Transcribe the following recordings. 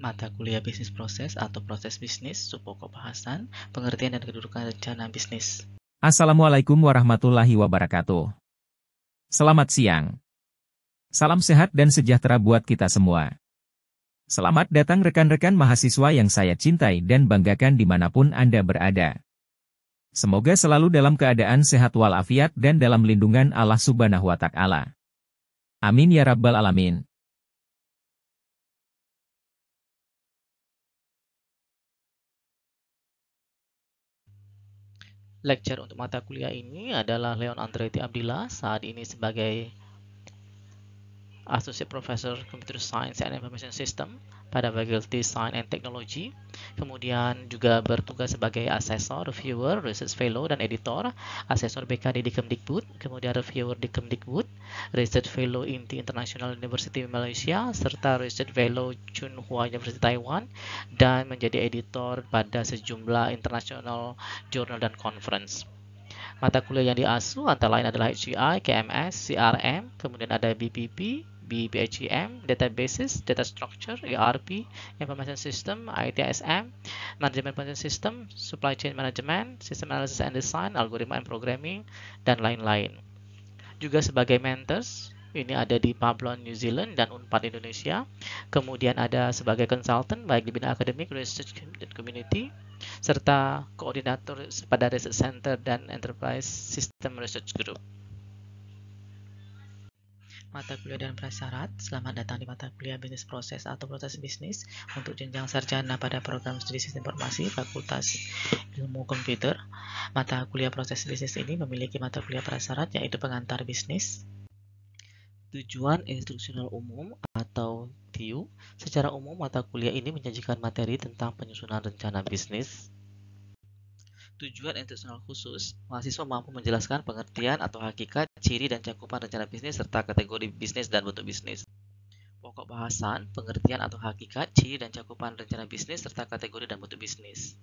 mata kuliah bisnis proses atau proses bisnis, supoko bahasan, pengertian dan kedudukan rencana bisnis. Assalamualaikum warahmatullahi wabarakatuh. Selamat siang. Salam sehat dan sejahtera buat kita semua. Selamat datang rekan-rekan mahasiswa yang saya cintai dan banggakan dimanapun Anda berada. Semoga selalu dalam keadaan sehat walafiat dan dalam lindungan Allah subhanahu wa ta'ala. Amin ya rabbal alamin. Lecture untuk mata kuliah ini adalah Leon Andreti Abdillah, saat ini sebagai Associate Professor Computer Science and Information System pada Faculty Science and Technology. Kemudian juga bertugas sebagai asesor, reviewer, research fellow, dan editor. Asesor BKD di Kemdikbud, kemudian reviewer di Kemdikbud, research fellow Inti International University Malaysia, serta research fellow Hua University Taiwan, dan menjadi editor pada sejumlah international journal dan conference. Mata kuliah yang diasuh antara lain adalah HCI, KMS, CRM, kemudian ada BPP, BPHEM, databases, data structure, ERP, information system, ITSM, management management system, supply chain management, system analysis and design, algoritma and programming, dan lain-lain. Juga sebagai mentors, ini ada di Pablon New Zealand dan Unpad Indonesia. Kemudian ada sebagai consultant baik di bidang akademik, research dan community, serta koordinator pada research center dan enterprise system research group mata kuliah dan prasyarat. Selamat datang di mata kuliah bisnis proses atau proses bisnis untuk jenjang sarjana pada program studi sistem informasi Fakultas Ilmu Komputer. Mata kuliah proses bisnis ini memiliki mata kuliah prasyarat yaitu pengantar bisnis, tujuan instruksional umum atau TIU. Secara umum, mata kuliah ini menyajikan materi tentang penyusunan rencana bisnis, Tujuan institusional khusus, mahasiswa mampu menjelaskan pengertian atau hakikat, ciri dan cakupan rencana bisnis serta kategori bisnis dan bentuk bisnis. Pokok bahasan, pengertian atau hakikat, ciri dan cakupan rencana bisnis serta kategori dan bentuk bisnis.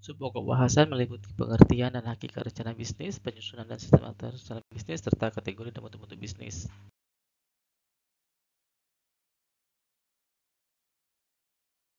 Sub pokok bahasan meliputi pengertian dan hakikat rencana bisnis, penyusunan dan sistem rencana bisnis, serta kategori dan bentuk-bentuk bisnis.